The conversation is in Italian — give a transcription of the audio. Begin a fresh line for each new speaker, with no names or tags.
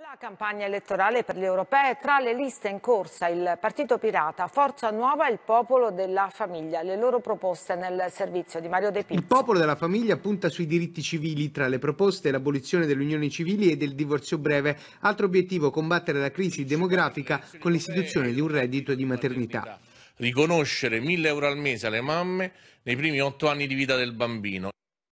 La campagna elettorale per le europee tra le liste in corsa il Partito Pirata, Forza Nuova e il Popolo
della Famiglia, le loro proposte nel servizio di Mario De Pizzo. Il
Popolo della Famiglia punta sui diritti civili, tra le proposte l'abolizione delle unioni civili e del divorzio breve, altro obiettivo combattere la crisi demografica con l'istituzione di un reddito di maternità.
Riconoscere 1000 euro al mese alle mamme nei primi otto anni di vita del bambino.